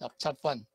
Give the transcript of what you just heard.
Yep, chapter 1.